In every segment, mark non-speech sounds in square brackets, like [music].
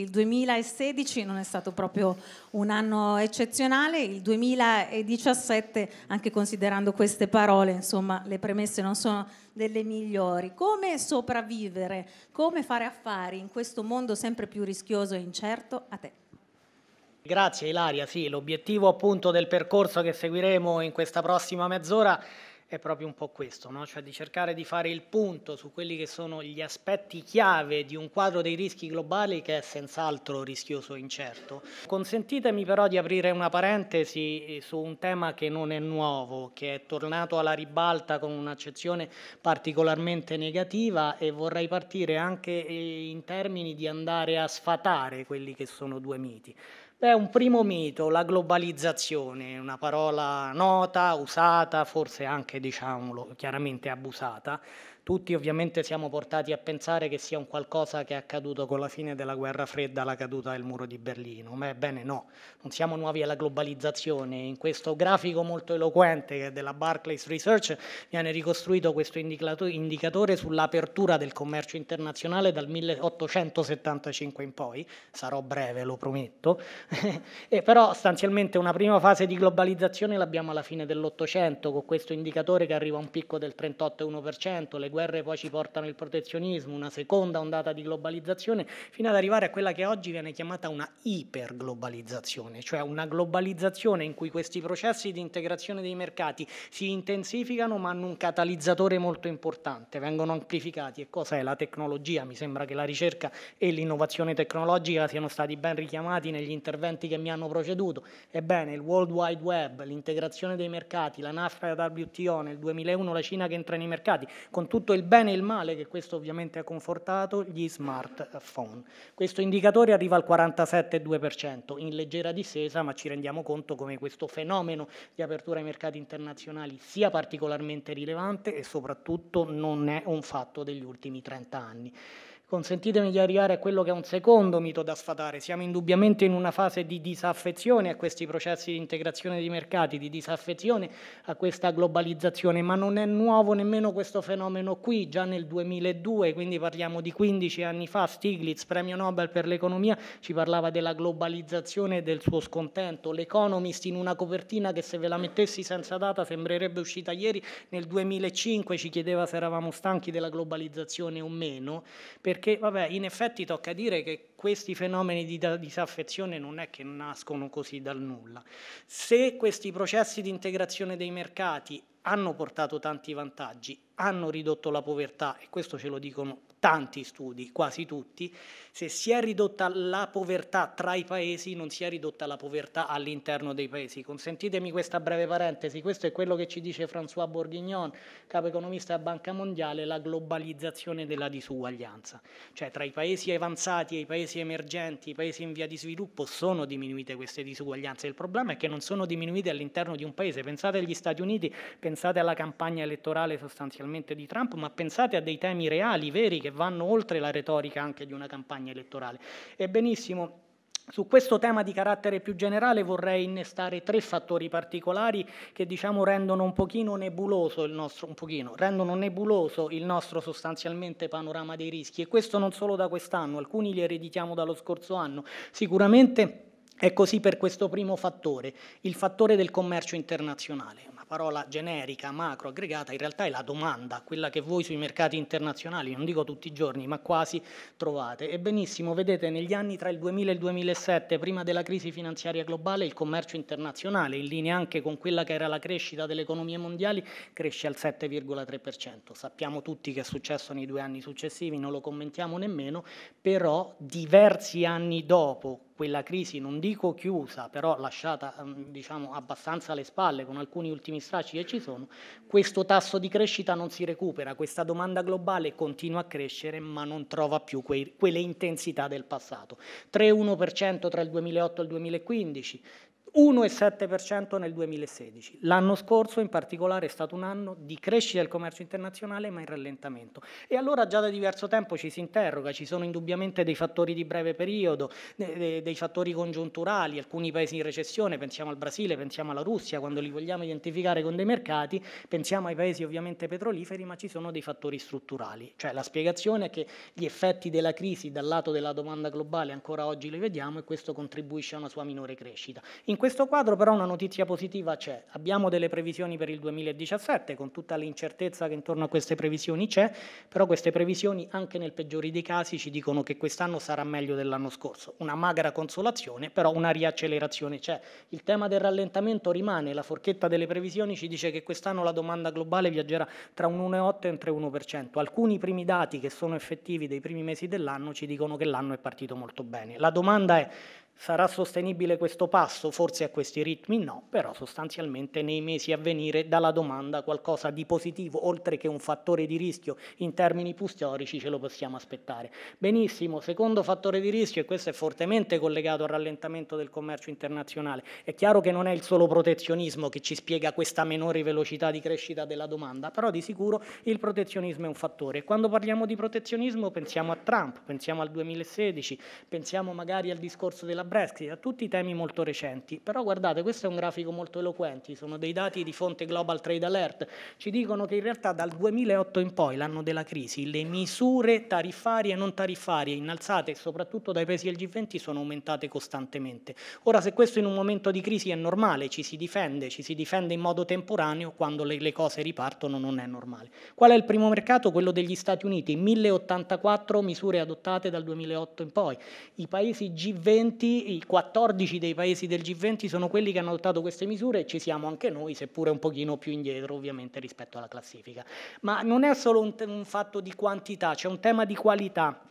Il 2016 non è stato proprio un anno eccezionale, il 2017, anche considerando queste parole, insomma, le premesse non sono delle migliori. Come sopravvivere, come fare affari in questo mondo sempre più rischioso e incerto? A te. Grazie Ilaria, sì, l'obiettivo appunto del percorso che seguiremo in questa prossima mezz'ora è proprio un po' questo, no? cioè di cercare di fare il punto su quelli che sono gli aspetti chiave di un quadro dei rischi globali che è senz'altro rischioso e incerto. Consentitemi però di aprire una parentesi eh, su un tema che non è nuovo, che è tornato alla ribalta con un'accezione particolarmente negativa e vorrei partire anche eh, in termini di andare a sfatare quelli che sono due miti. Beh, un primo mito, la globalizzazione, una parola nota, usata, forse anche, diciamolo, chiaramente abusata, tutti ovviamente siamo portati a pensare che sia un qualcosa che è accaduto con la fine della guerra fredda, la caduta del muro di Berlino, ma ebbene no, non siamo nuovi alla globalizzazione. In questo grafico molto eloquente che è della Barclays Research viene ricostruito questo indicatore sull'apertura del commercio internazionale dal 1875 in poi, sarò breve lo prometto, [laughs] e però sostanzialmente una prima fase di globalizzazione l'abbiamo alla fine dell'Ottocento con questo indicatore che arriva a un picco del 38,1%, le guerre guerre poi ci portano il protezionismo, una seconda ondata di globalizzazione, fino ad arrivare a quella che oggi viene chiamata una iperglobalizzazione, cioè una globalizzazione in cui questi processi di integrazione dei mercati si intensificano ma hanno un catalizzatore molto importante, vengono amplificati. E cosa è la tecnologia? Mi sembra che la ricerca e l'innovazione tecnologica siano stati ben richiamati negli interventi che mi hanno preceduto. Ebbene, il World Wide Web, l'integrazione dei mercati, la NAFTA e la WTO nel 2001, la Cina che entra nei mercati, con tutti tutto il bene e il male che questo ovviamente ha confortato gli smartphone. Questo indicatore arriva al 47,2%, in leggera discesa, ma ci rendiamo conto come questo fenomeno di apertura ai mercati internazionali sia particolarmente rilevante e soprattutto non è un fatto degli ultimi 30 anni. Consentitemi di arrivare a quello che è un secondo mito da sfatare. Siamo indubbiamente in una fase di disaffezione a questi processi di integrazione di mercati, di disaffezione a questa globalizzazione, ma non è nuovo nemmeno questo fenomeno qui, già nel 2002, quindi parliamo di 15 anni fa, Stiglitz, premio Nobel per l'economia, ci parlava della globalizzazione e del suo scontento. L'Economist in una copertina che se ve la mettessi senza data sembrerebbe uscita ieri, nel 2005 ci chiedeva se eravamo stanchi della globalizzazione o meno, perché perché vabbè, in effetti tocca dire che questi fenomeni di disaffezione non è che nascono così dal nulla. Se questi processi di integrazione dei mercati hanno portato tanti vantaggi, hanno ridotto la povertà, e questo ce lo dicono tanti studi, quasi tutti, se si è ridotta la povertà tra i paesi, non si è ridotta la povertà all'interno dei paesi. Consentitemi questa breve parentesi, questo è quello che ci dice François Bourguignon, capo economista della Banca Mondiale, la globalizzazione della disuguaglianza. Cioè tra i paesi avanzati e i paesi emergenti, i paesi in via di sviluppo, sono diminuite queste disuguaglianze. Il problema è che non sono diminuite all'interno di un paese. Pensate agli Stati Uniti, pensate alla campagna elettorale sostanzialmente di Trump, ma pensate a dei temi reali, veri, che che vanno oltre la retorica anche di una campagna elettorale. E benissimo, su questo tema di carattere più generale vorrei innestare tre fattori particolari che diciamo rendono un pochino nebuloso il nostro, pochino, nebuloso il nostro sostanzialmente panorama dei rischi e questo non solo da quest'anno, alcuni li ereditiamo dallo scorso anno, sicuramente... È così per questo primo fattore, il fattore del commercio internazionale parola generica, macro, aggregata, in realtà è la domanda, quella che voi sui mercati internazionali, non dico tutti i giorni, ma quasi trovate. E benissimo, vedete, negli anni tra il 2000 e il 2007, prima della crisi finanziaria globale, il commercio internazionale, in linea anche con quella che era la crescita delle economie mondiali, cresce al 7,3%. Sappiamo tutti che è successo nei due anni successivi, non lo commentiamo nemmeno, però diversi anni dopo quella crisi, non dico chiusa, però lasciata mm, diciamo, abbastanza alle spalle con alcuni ultimi stracci che ci sono, questo tasso di crescita non si recupera, questa domanda globale continua a crescere ma non trova più quei, quelle intensità del passato. 3,1% tra il 2008 e il 2015, 1,7% nel 2016. L'anno scorso in particolare è stato un anno di crescita del commercio internazionale ma in rallentamento. E allora già da diverso tempo ci si interroga, ci sono indubbiamente dei fattori di breve periodo, dei fattori congiunturali, alcuni paesi in recessione, pensiamo al Brasile, pensiamo alla Russia, quando li vogliamo identificare con dei mercati, pensiamo ai paesi ovviamente petroliferi, ma ci sono dei fattori strutturali. Cioè la spiegazione è che gli effetti della crisi dal lato della domanda globale ancora oggi li vediamo e questo contribuisce a una sua minore crescita. In questo quadro però una notizia positiva c'è. Abbiamo delle previsioni per il 2017, con tutta l'incertezza che intorno a queste previsioni c'è, però queste previsioni anche nel peggiore dei casi ci dicono che quest'anno sarà meglio dell'anno scorso. Una magra consolazione, però una riaccelerazione c'è. Il tema del rallentamento rimane, la forchetta delle previsioni ci dice che quest'anno la domanda globale viaggerà tra un 1,8 e un 3,1%. Alcuni primi dati che sono effettivi dei primi mesi dell'anno ci dicono che l'anno è partito molto bene. La domanda è sarà sostenibile questo passo? Forse forse a questi ritmi no, però sostanzialmente nei mesi a venire dalla domanda qualcosa di positivo, oltre che un fattore di rischio in termini più storici, ce lo possiamo aspettare. Benissimo, secondo fattore di rischio, e questo è fortemente collegato al rallentamento del commercio internazionale, è chiaro che non è il solo protezionismo che ci spiega questa minore velocità di crescita della domanda, però di sicuro il protezionismo è un fattore. E quando parliamo di protezionismo pensiamo a Trump, pensiamo al 2016, pensiamo magari al discorso della Brexit, a tutti i temi molto recenti però guardate, questo è un grafico molto eloquente, sono dei dati di fonte Global Trade Alert, ci dicono che in realtà dal 2008 in poi, l'anno della crisi, le misure tariffarie e non tariffarie innalzate soprattutto dai paesi del G20 sono aumentate costantemente. Ora se questo in un momento di crisi è normale, ci si difende, ci si difende in modo temporaneo, quando le, le cose ripartono non è normale. Qual è il primo mercato? Quello degli Stati Uniti, 1084 misure adottate dal 2008 in poi. I paesi G20, i 14 dei paesi del G20 studenti sono quelli che hanno adottato queste misure e ci siamo anche noi, seppure un pochino più indietro ovviamente rispetto alla classifica. Ma non è solo un, un fatto di quantità, c'è un tema di qualità.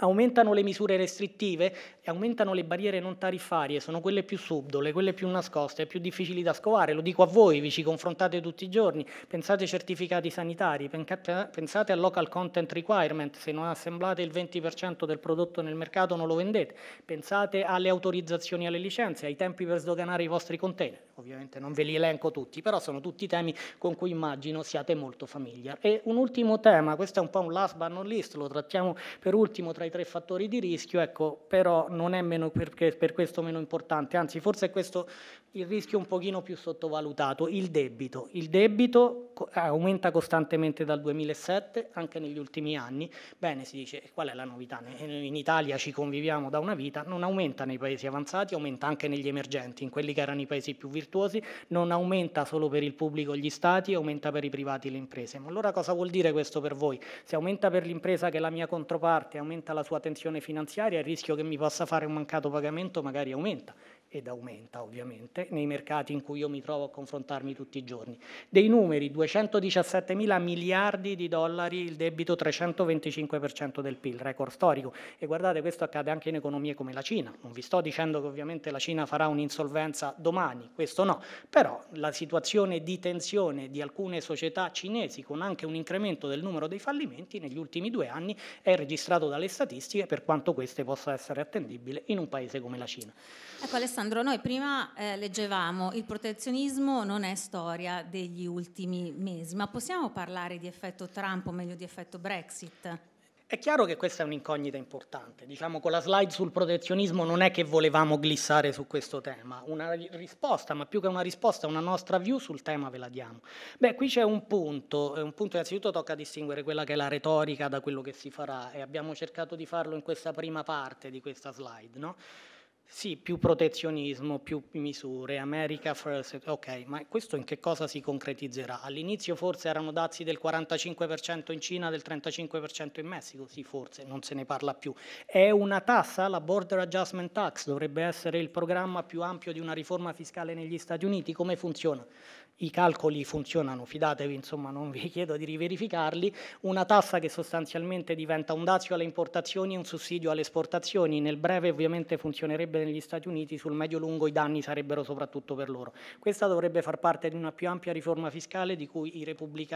Aumentano le misure restrittive e aumentano le barriere non tariffarie, sono quelle più subdole, quelle più nascoste, più difficili da scovare. Lo dico a voi, vi ci confrontate tutti i giorni. Pensate ai certificati sanitari, pensate al local content requirement, se non assemblate il 20% del prodotto nel mercato non lo vendete. Pensate alle autorizzazioni alle licenze, ai tempi per sdoganare i vostri container. Ovviamente non ve li elenco tutti, però sono tutti temi con cui immagino siate molto familiari. E un ultimo tema, questo è un po' un last but not least, lo trattiamo per ultimo tra i tre fattori di rischio, ecco, però non è meno perché, per questo meno importante, anzi forse è questo il rischio un pochino più sottovalutato, il debito. Il debito aumenta costantemente dal 2007, anche negli ultimi anni. Bene, si dice, qual è la novità? In Italia ci conviviamo da una vita, non aumenta nei paesi avanzati, aumenta anche negli emergenti, in quelli che erano i paesi più virtuosi, non aumenta solo per il pubblico gli stati, aumenta per i privati le imprese. Ma allora cosa vuol dire questo per voi? Se aumenta per l'impresa che è la mia controparte, aumenta la sua tensione finanziaria, il rischio che mi possa fare un mancato pagamento magari aumenta ed aumenta ovviamente nei mercati in cui io mi trovo a confrontarmi tutti i giorni. Dei numeri, 217 mila miliardi di dollari, il debito 325% del PIL, record storico. E guardate, questo accade anche in economie come la Cina. Non vi sto dicendo che ovviamente la Cina farà un'insolvenza domani, questo no, però la situazione di tensione di alcune società cinesi con anche un incremento del numero dei fallimenti negli ultimi due anni è registrato dalle statistiche per quanto queste possa essere attendibile in un paese come la Cina. Ecco Alessandro, noi prima eh, leggevamo il protezionismo non è storia degli ultimi mesi, ma possiamo parlare di effetto Trump o meglio di effetto Brexit? È chiaro che questa è un'incognita importante, diciamo con la slide sul protezionismo non è che volevamo glissare su questo tema, una risposta, ma più che una risposta, una nostra view sul tema ve la diamo. Beh, qui c'è un punto, eh, un punto innanzitutto tocca distinguere quella che è la retorica da quello che si farà e abbiamo cercato di farlo in questa prima parte di questa slide, no? Sì, più protezionismo, più misure, America first, ok, ma questo in che cosa si concretizzerà? All'inizio forse erano dazi del 45% in Cina, del 35% in Messico, sì forse, non se ne parla più. È una tassa, la Border Adjustment Tax, dovrebbe essere il programma più ampio di una riforma fiscale negli Stati Uniti, come funziona? i calcoli funzionano, fidatevi, insomma, non vi [laughs] chiedo di riverificarli, una tassa che sostanzialmente diventa un dazio alle importazioni e un sussidio alle esportazioni, nel breve ovviamente funzionerebbe negli Stati Uniti, sul medio-lungo i danni sarebbero soprattutto per loro. Questa dovrebbe far parte di una più ampia riforma fiscale cui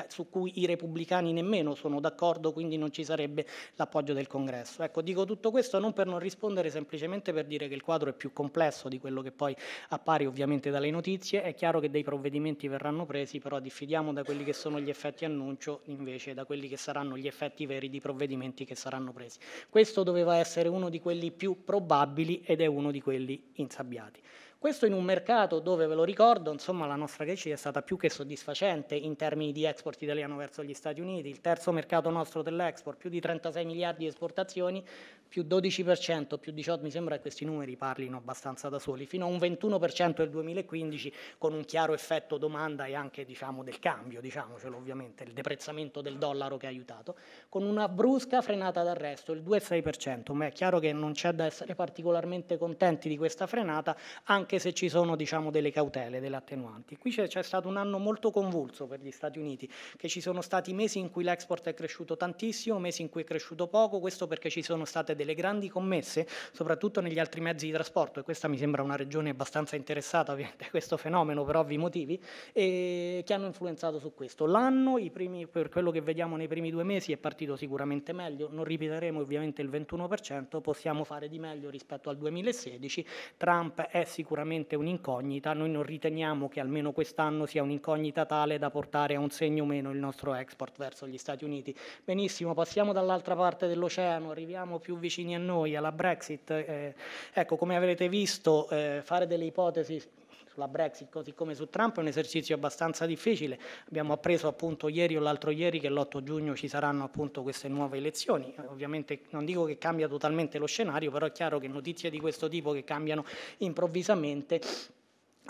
su cui i repubblicani nemmeno sono d'accordo, quindi non ci sarebbe l'appoggio del Congresso. Ecco, dico tutto questo non per non rispondere, semplicemente per dire che il quadro è più complesso di quello che poi appare ovviamente dalle notizie, è chiaro che dei provvedimenti verranno presi, però diffidiamo da quelli che sono gli effetti annuncio invece da quelli che saranno gli effetti veri di provvedimenti che saranno presi. Questo doveva essere uno di quelli più probabili ed è uno di quelli insabbiati. Questo in un mercato dove, ve lo ricordo, insomma, la nostra crescita è stata più che soddisfacente in termini di export italiano verso gli Stati Uniti, il terzo mercato nostro dell'export, più di 36 miliardi di esportazioni, più 12%, più 18%, mi sembra che questi numeri parlino abbastanza da soli, fino a un 21% nel 2015 con un chiaro effetto domanda e anche diciamo, del cambio, diciamocelo ovviamente, il deprezzamento del dollaro che ha aiutato, con una brusca frenata d'arresto, il 2,6%, ma è chiaro che non c'è da essere particolarmente contenti di questa frenata, anche anche se ci sono diciamo, delle cautele, delle attenuanti. Qui c'è, c'è stato un anno molto convulso per gli Stati Uniti, che ci sono stati mesi in cui l'export è cresciuto tantissimo, mesi in cui è cresciuto poco, questo perché ci sono state delle grandi commesse, soprattutto negli altri mezzi di trasporto, e questa mi sembra una regione abbastanza interessata ovviamente a questo fenomeno per ovvi motivi, che hanno influenzato su questo. L'anno, primi, per quello che vediamo nei primi due mesi, è partito sicuramente meglio, non ripeteremo ovviamente il 21%, possiamo fare di meglio rispetto al 2016, Trump è sicuramente sicuramente un'incognita, noi non riteniamo che almeno quest'anno sia un'incognita tale da portare a un segno meno il nostro export verso gli Stati Uniti. Benissimo, passiamo dall'altra parte dell'oceano, arriviamo più vicini a noi, alla Brexit. Eh, ecco, come avrete visto, eh, fare delle ipotesi sulla Brexit, così come su Trump, è un esercizio abbastanza difficile. Abbiamo appreso appunto ieri o l'altro ieri che l'8 giugno ci saranno appunto queste nuove elezioni. Eh, ovviamente non dico che cambia totalmente lo scenario, però è chiaro che notizie di questo tipo che cambiano improvvisamente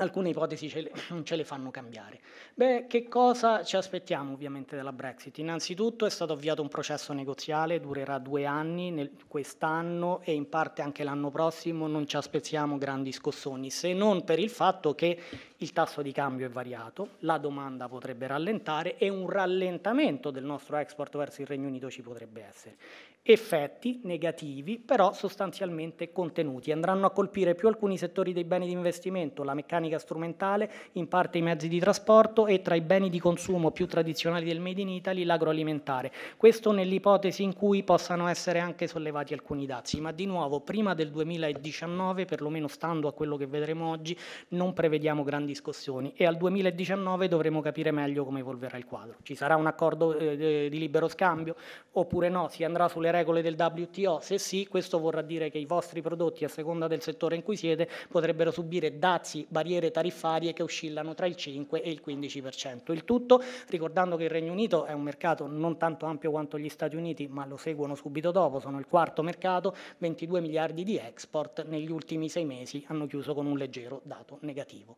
alcune ipotesi ce le, non [clears throat] ce le fanno cambiare. Beh, che cosa ci aspettiamo ovviamente dalla Brexit? Innanzitutto è stato avviato un processo negoziale, durerà due anni, nel, quest'anno e in parte anche l'anno prossimo non ci aspettiamo grandi scossoni, se non per il fatto che il tasso di cambio è variato, la domanda potrebbe rallentare e un rallentamento del nostro export verso il Regno Unito ci potrebbe essere effetti negativi, però sostanzialmente contenuti. Andranno a colpire più alcuni settori dei beni di investimento, la meccanica strumentale, in parte i mezzi di trasporto e tra i beni di consumo più tradizionali del Made in Italy l'agroalimentare. Questo nell'ipotesi in cui possano essere anche sollevati alcuni dazi, ma di nuovo prima del 2019, perlomeno stando a quello che vedremo oggi, non prevediamo grandi scossioni e al 2019 dovremo capire meglio come evolverà il quadro. Ci sarà un accordo eh, di libero scambio oppure no, si andrà sulle le regole del WTO? Se sì, questo vorrà dire che i vostri prodotti, a seconda del settore in cui siete, potrebbero subire dazi, barriere tariffarie che oscillano tra il 5 e il 15%. Il tutto ricordando che il Regno Unito è un mercato non tanto ampio quanto gli Stati Uniti, ma lo seguono subito dopo, sono il quarto mercato, 22 miliardi di export negli ultimi sei mesi hanno chiuso con un leggero dato negativo.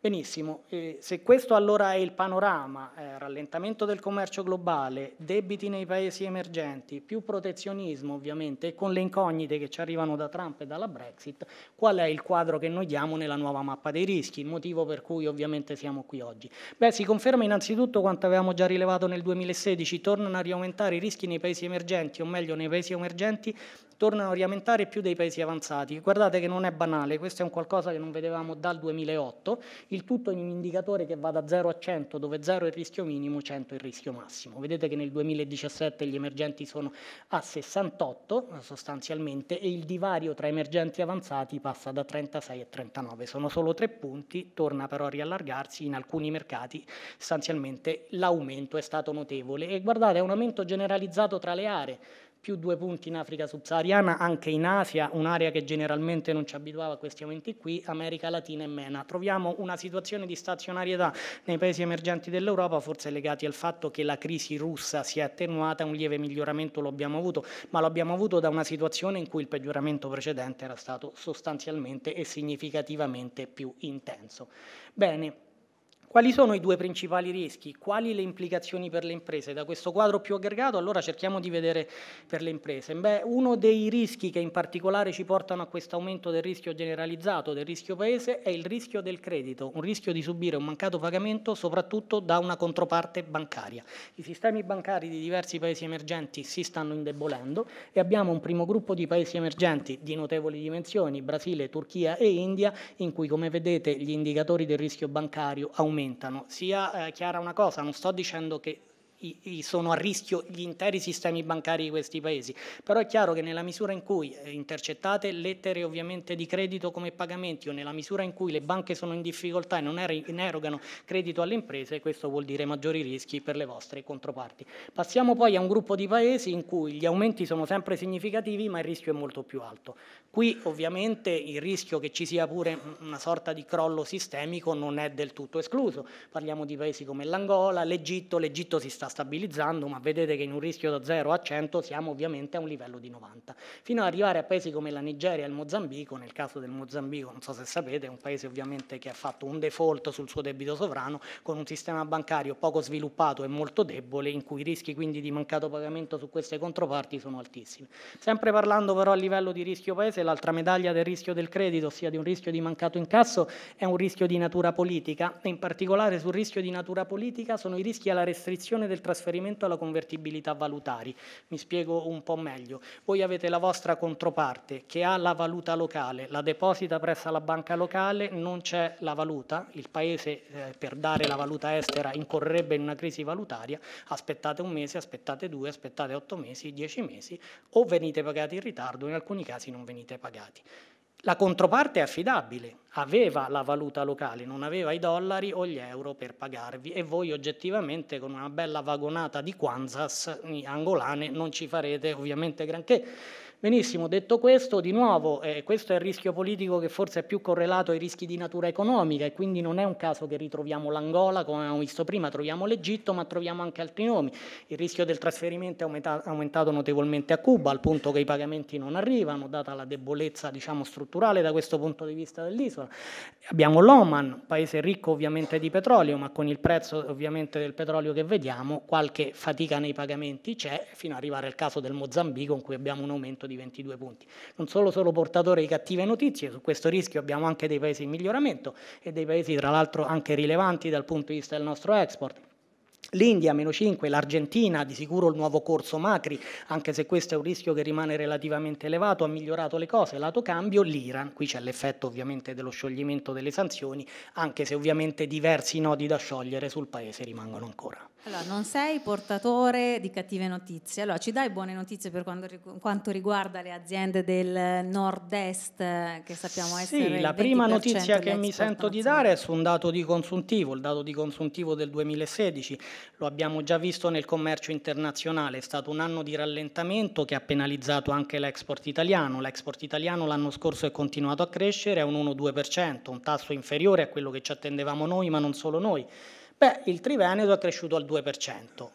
Benissimo, eh, se questo allora è il panorama, eh, rallentamento del commercio globale, debiti nei paesi emergenti, più protezione, protezionismo ovviamente e con le incognite che ci arrivano da Trump e dalla Brexit, qual è il quadro che noi diamo nella nuova mappa dei rischi, il motivo per cui ovviamente siamo qui oggi. Beh, si conferma innanzitutto quanto avevamo già rilevato nel 2016, tornano a riaumentare i rischi nei paesi emergenti, o meglio nei paesi emergenti tornano a riaumentare più dei paesi avanzati. Guardate che non è banale, questo è un qualcosa che non vedevamo dal 2008, il tutto in un indicatore che va da 0 a 100, dove 0 è il rischio minimo, 100 è il rischio massimo. Vedete che nel 2017 gli emergenti sono a 68 sostanzialmente e il divario tra emergenti e avanzati passa da 36 a 39. Sono solo tre punti, torna però a riallargarsi in alcuni mercati, sostanzialmente l'aumento è stato notevole e guardate è un aumento generalizzato tra le aree, più due punti in Africa subsahariana, anche in Asia, un'area che generalmente non ci abituava a questi aumenti qui, America Latina e MENA. Troviamo una situazione di stazionarietà nei paesi emergenti dell'Europa, forse legati al fatto che la crisi russa si è attenuata, un lieve miglioramento lo abbiamo avuto, ma lo abbiamo avuto da una situazione in cui il peggioramento precedente era stato sostanzialmente e significativamente più intenso. Bene. Quali sono i due principali rischi? Quali le implicazioni per le imprese? Da questo quadro più aggregato allora cerchiamo di vedere per le imprese. Beh, uno dei rischi che in particolare ci portano a questo aumento del rischio generalizzato, del rischio paese, è il rischio del credito, un rischio di subire un mancato pagamento soprattutto da una controparte bancaria. I sistemi bancari di diversi paesi emergenti si stanno indebolendo e abbiamo un primo gruppo di paesi emergenti di notevoli dimensioni, Brasile, Turchia e India, in cui come vedete gli indicatori del rischio bancario aumentano lamentano. Sia eh, chiara una cosa, non sto dicendo che sono a rischio gli interi sistemi bancari di questi paesi. Però è chiaro che nella misura in cui eh, intercettate lettere ovviamente di credito come pagamenti o nella misura in cui le banche sono in difficoltà e non erogano credito alle imprese, questo vuol dire maggiori rischi per le vostre controparti. Passiamo poi a un gruppo di paesi in cui gli aumenti sono sempre significativi ma il rischio è molto più alto. Qui ovviamente il rischio che ci sia pure una sorta di crollo sistemico non è del tutto escluso. Parliamo di paesi come l'Angola, l'Egitto, l'Egitto si sta stabilizzando, ma vedete che in un rischio da 0 a 100 siamo ovviamente a un livello di 90, fino ad arrivare a paesi come la Nigeria e il Mozambico, nel caso del Mozambico, non so se sapete, è un paese ovviamente che ha fatto un default sul suo debito sovrano con un sistema bancario poco sviluppato e molto debole, in cui i rischi quindi di mancato pagamento su queste controparti sono altissimi. Sempre parlando però a livello di rischio paese, l'altra medaglia del rischio del credito, ossia di un rischio di mancato incasso, è un rischio di natura politica e in particolare sul rischio di natura politica sono i rischi alla restrizione del trasferimento alla convertibilità valutari. Mi spiego un po' meglio. Voi avete la vostra controparte che ha la valuta locale, la deposita presso la banca locale, non c'è la valuta, il paese eh, per dare la valuta estera incorrerebbe in una crisi valutaria, aspettate un mese, aspettate due, aspettate otto mesi, dieci mesi o venite pagati in ritardo, in alcuni casi non venite pagati. La controparte è affidabile, aveva la valuta locale, non aveva i dollari o gli euro per pagarvi e voi oggettivamente con una bella vagonata di Kwanzas angolane non ci farete ovviamente granché. Benissimo, detto questo, di nuovo, eh, questo è il rischio politico che forse è più correlato ai rischi di natura economica e quindi non è un caso che ritroviamo l'Angola, come abbiamo visto prima, troviamo l'Egitto, ma troviamo anche altri nomi. Il rischio del trasferimento è aumentato notevolmente a Cuba, al punto che i pagamenti non arrivano, data la debolezza diciamo, strutturale da questo punto di vista dell'isola. Abbiamo l'Oman, paese ricco ovviamente di petrolio, ma con il prezzo ovviamente del petrolio che vediamo, qualche fatica nei pagamenti c'è, fino ad arrivare al caso del Mozambico, in cui abbiamo un aumento di di 22 punti. Non solo sono portatore di cattive notizie, su questo rischio abbiamo anche dei paesi in miglioramento e dei paesi tra l'altro anche rilevanti dal punto di vista del nostro export. L'India meno 5, l'Argentina, di sicuro il nuovo corso Macri, anche se questo è un rischio che rimane relativamente elevato, ha migliorato le cose, lato cambio, l'Iran, qui c'è l'effetto ovviamente dello scioglimento delle sanzioni, anche se ovviamente diversi nodi da sciogliere sul paese rimangono ancora. Allora, non sei portatore di cattive notizie. Allora, ci dai buone notizie per quanto riguarda le aziende del nord-est che sappiamo essere Sì, la prima notizia che mi sento di dare è su un dato di consuntivo, il dato di consuntivo del 2016. Lo abbiamo già visto nel commercio internazionale, è stato un anno di rallentamento che ha penalizzato anche l'export italiano. L'export italiano l'anno scorso è continuato a crescere a un 1-2%, un tasso inferiore a quello che ci attendevamo noi, ma non solo noi Beh, il Triveneto è cresciuto al 2%,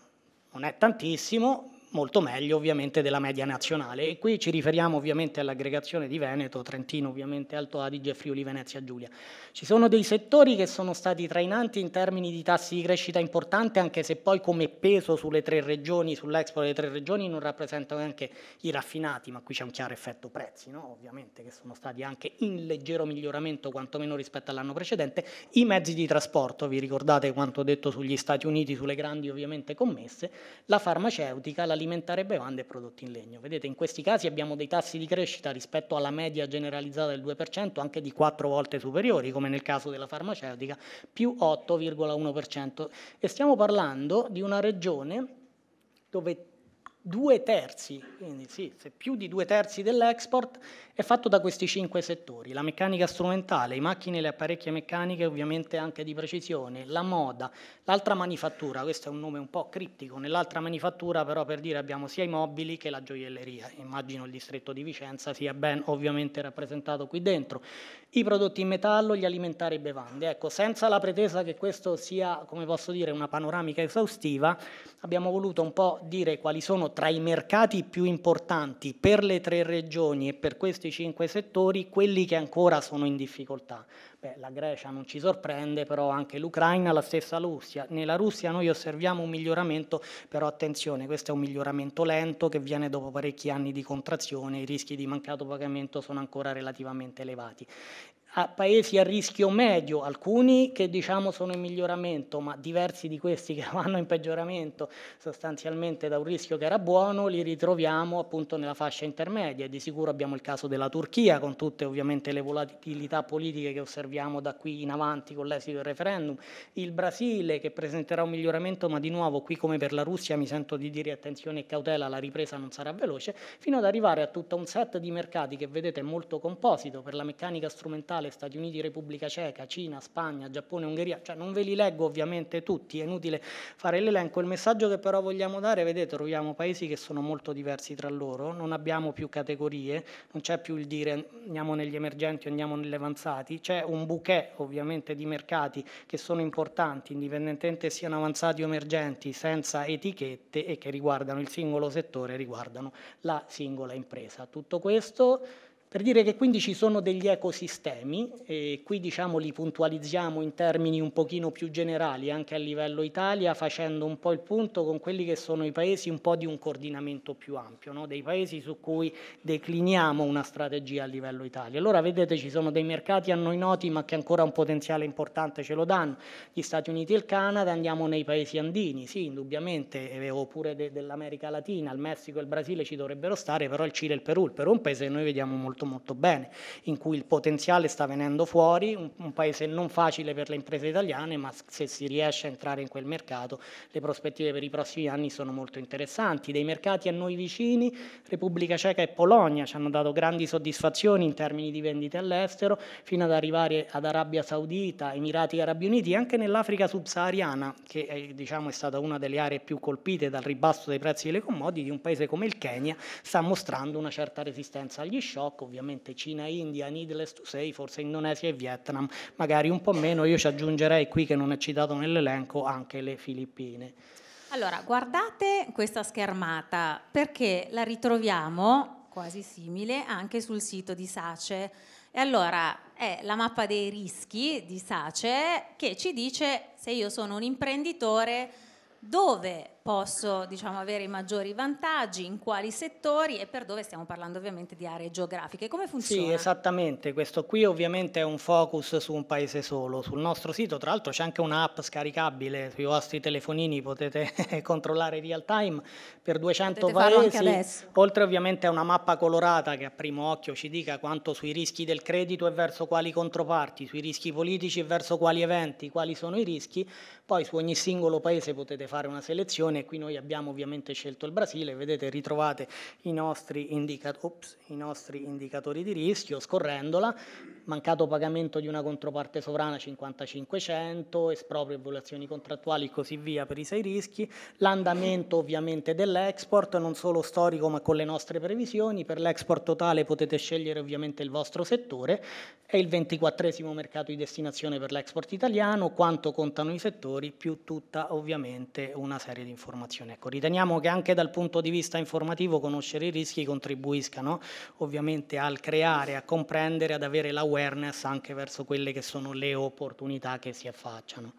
non è tantissimo, molto meglio ovviamente della media nazionale e qui ci riferiamo ovviamente all'aggregazione di Veneto, Trentino ovviamente, Alto Adige, Friuli, Venezia, Giulia. Ci sono dei settori che sono stati trainanti in termini di tassi di crescita importante anche se poi come peso sulle tre regioni, sull'expo delle tre regioni non rappresentano neanche i raffinati, ma qui c'è un chiaro effetto prezzi, no? ovviamente che sono stati anche in leggero miglioramento quantomeno rispetto all'anno precedente, i mezzi di trasporto, vi ricordate quanto detto sugli Stati Uniti, sulle grandi ovviamente commesse, la farmaceutica, la alimentare bevande e prodotti in legno. Vedete, in questi casi abbiamo dei tassi di crescita rispetto alla media generalizzata del 2% anche di 4 volte superiori, come nel caso della farmaceutica, più 8,1%. E stiamo parlando di una regione dove due terzi, quindi sì, più di due terzi dell'export è fatto da questi cinque settori, la meccanica strumentale, le macchine e le apparecchie meccaniche ovviamente anche di precisione, la moda, l'altra manifattura, questo è un nome un po' criptico, nell'altra manifattura però per dire abbiamo sia i mobili che la gioielleria, immagino il distretto di Vicenza sia ben ovviamente rappresentato qui dentro, i prodotti in metallo, gli alimentari e bevande, ecco senza la pretesa che questo sia come posso dire una panoramica esaustiva abbiamo voluto un po' dire quali sono tra i mercati più importanti per le tre regioni e per questi cinque settori quelli che ancora sono in difficoltà. Beh, la Grecia non ci sorprende, però anche l'Ucraina, la stessa Russia. Nella Russia noi osserviamo un miglioramento, però attenzione, questo è un miglioramento lento che viene dopo parecchi anni di contrazione, i rischi di mancato pagamento sono ancora relativamente elevati a paesi a rischio medio, alcuni che diciamo sono in miglioramento, ma diversi di questi che [laughs] vanno in peggioramento sostanzialmente da un rischio che era buono, li ritroviamo appunto nella fascia intermedia. di sicuro abbiamo il caso della Turchia, con tutte ovviamente le volatilità politiche che osserviamo da qui in avanti con l'esito del referendum, il Brasile che presenterà un miglioramento, ma di nuovo qui come per la Russia mi sento di dire attenzione e cautela, la ripresa non sarà veloce, fino ad arrivare a tutto un set di mercati che vedete è molto composito per la meccanica strumentale Portogallo, Stati Uniti, Repubblica Ceca, Cina, Spagna, Giappone, Ungheria, cioè non ve li leggo ovviamente tutti, è inutile fare l'elenco, il messaggio che però vogliamo dare, vedete, troviamo paesi che sono molto diversi tra loro, non abbiamo più categorie, non c'è più il dire andiamo negli emergenti o andiamo negli avanzati, c'è un bouquet ovviamente di mercati che sono importanti, indipendentemente siano avanzati o emergenti, senza etichette e che riguardano il singolo settore, riguardano la singola impresa. Tutto questo per dire che quindi ci sono degli ecosistemi, e qui diciamo li puntualizziamo in termini un pochino più generali anche a livello Italia, facendo un po' il punto con quelli che sono i paesi un po' di un coordinamento più ampio, no? dei paesi su cui decliniamo una strategia a livello Italia. Allora vedete ci sono dei mercati a noi noti ma che ancora un potenziale importante ce lo danno, gli Stati Uniti e il Canada, andiamo nei paesi andini, sì indubbiamente, oppure de- dell'America Latina, il Messico e il Brasile ci dovrebbero stare, però il Cile e il Perù, il Perù è un paese che noi vediamo molto molto molto bene, in cui il potenziale sta venendo fuori, un, un paese non facile per le imprese italiane, ma se si riesce a entrare in quel mercato le prospettive per i prossimi anni sono molto interessanti. Dei mercati a noi vicini, Repubblica Ceca e Polonia ci hanno dato grandi soddisfazioni in termini di vendite all'estero, fino ad arrivare ad Arabia Saudita, Emirati Arabi Uniti anche nell'Africa subsahariana, che è, diciamo, è stata una delle aree più colpite dal ribasso dei prezzi delle commodity, un paese come il Kenya sta mostrando una certa resistenza agli shock, ovviamente Cina, India, needless to say, forse Indonesia e Vietnam, magari un po' meno, io ci aggiungerei qui che non è citato nell'elenco anche le Filippine. Allora, guardate questa schermata perché la ritroviamo quasi simile anche sul sito di SACE. E allora è la mappa dei rischi di SACE che ci dice se io sono un imprenditore dove posso diciamo, avere i maggiori vantaggi, in quali settori e per dove stiamo parlando ovviamente di aree geografiche. Come funziona? Sì, esattamente, questo qui ovviamente è un focus su un paese solo. Sul nostro sito tra l'altro c'è anche un'app scaricabile sui vostri telefonini, potete [laughs] controllare real time per 200 potete paesi, oltre ovviamente a una mappa colorata che a primo occhio ci dica quanto sui rischi del credito e verso quali controparti, sui rischi politici e verso quali eventi, quali sono i rischi, poi su ogni singolo paese potete fare una selezione regione, qui noi abbiamo ovviamente scelto il Brasile, vedete ritrovate i nostri, indica ops, i nostri indicatori di rischio scorrendola, mancato pagamento di una controparte sovrana 5500, esproprio e violazioni contrattuali e così via per i sei rischi, l'andamento ovviamente dell'export, non solo storico ma con le nostre previsioni, per l'export totale potete scegliere ovviamente il vostro settore, è il 24 mercato di destinazione per l'export italiano, quanto contano i settori, più tutta ovviamente una serie di informazioni informazioni. Ecco, riteniamo che anche dal punto di vista informativo conoscere i rischi contribuiscano ovviamente al creare, a comprendere, ad avere l'awareness anche verso quelle che sono le opportunità che si affacciano.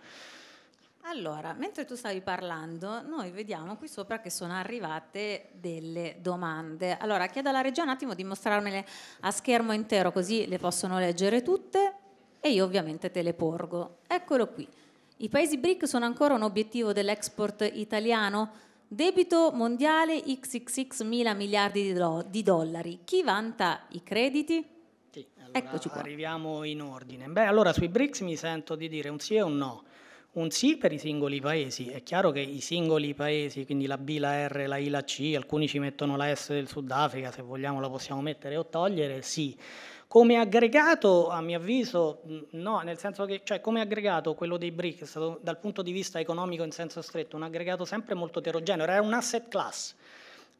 Allora, mentre tu stavi parlando, noi vediamo qui sopra che sono arrivate delle domande. Allora, chiedo alla regia un attimo di mostrarmele a schermo intero così le possono leggere tutte e io ovviamente te le porgo. Eccolo qui. I paesi BRIC sono ancora un obiettivo dell'export italiano? Debito mondiale XXX mila miliardi di, do- di dollari. Chi vanta i crediti? Sì, allora Eccoci qua. Arriviamo in ordine. Beh, allora sui BRICS mi sento di dire un sì e un no. Un sì per i singoli paesi. È chiaro che i singoli paesi, quindi la B, la R, la I, la C, alcuni ci mettono la S del Sudafrica, se vogliamo la possiamo mettere o togliere, sì come aggregato, a mio avviso, no, nel senso che, cioè, come aggregato quello dei BRIC dal punto di vista economico in senso stretto un aggregato sempre molto eterogeneo, era un asset class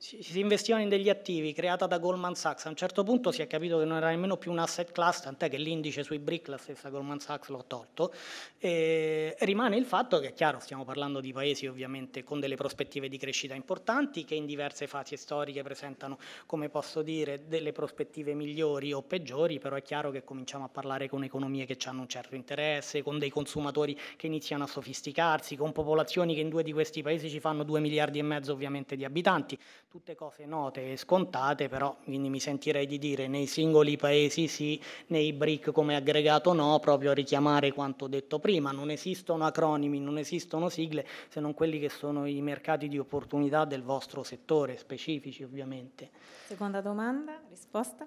si investiva in degli attivi creata da Goldman Sachs, a un certo punto si è capito che non era nemmeno più un asset class, tant'è che l'indice sui BRIC, la stessa Goldman Sachs l'ho tolto, e rimane il fatto che è chiaro, stiamo parlando di paesi ovviamente con delle prospettive di crescita importanti, che in diverse fasi storiche presentano, come posso dire, delle prospettive migliori o peggiori, però è chiaro che cominciamo a parlare con economie che hanno un certo interesse, con dei consumatori che iniziano a sofisticarsi, con popolazioni che in due di questi paesi ci fanno 2 miliardi e mezzo ovviamente di abitanti tutte cose note e scontate, però quindi mi sentirei di dire nei singoli paesi sì, nei BRIC come aggregato no, proprio richiamare quanto detto prima, non esistono acronimi, non esistono sigle se non quelli che sono i mercati di opportunità del vostro settore, specifici ovviamente. Seconda domanda, risposta?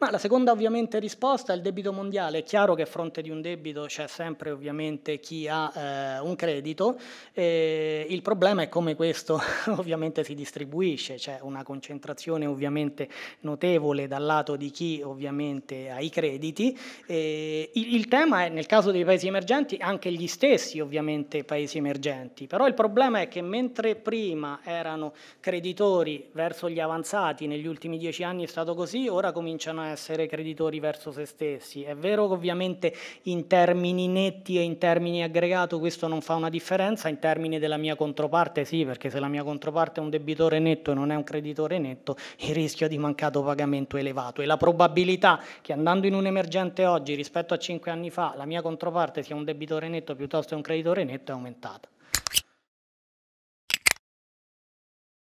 Ma la seconda ovviamente risposta è il debito mondiale. È chiaro che a fronte di un debito c'è sempre ovviamente chi ha eh, un credito. Eh, il problema è come questo [laughs] ovviamente si distribuisce. C'è una concentrazione ovviamente notevole dal lato di chi ovviamente ha i crediti. Eh, il, il tema è nel caso dei paesi emergenti anche gli stessi ovviamente paesi emergenti. Però il problema è che mentre prima erano creditori verso gli avanzati, negli ultimi dieci anni è stato così, ora cominciano a essere creditori verso se stessi. È vero che ovviamente in termini netti e in termini aggregato questo non fa una differenza, in termini della mia controparte sì, perché se la mia controparte è un debitore netto e non è un creditore netto, il rischio di mancato pagamento è elevato e la probabilità che andando in un emergente oggi rispetto a 5 anni fa la mia controparte sia un debitore netto piuttosto che un creditore netto è aumentata.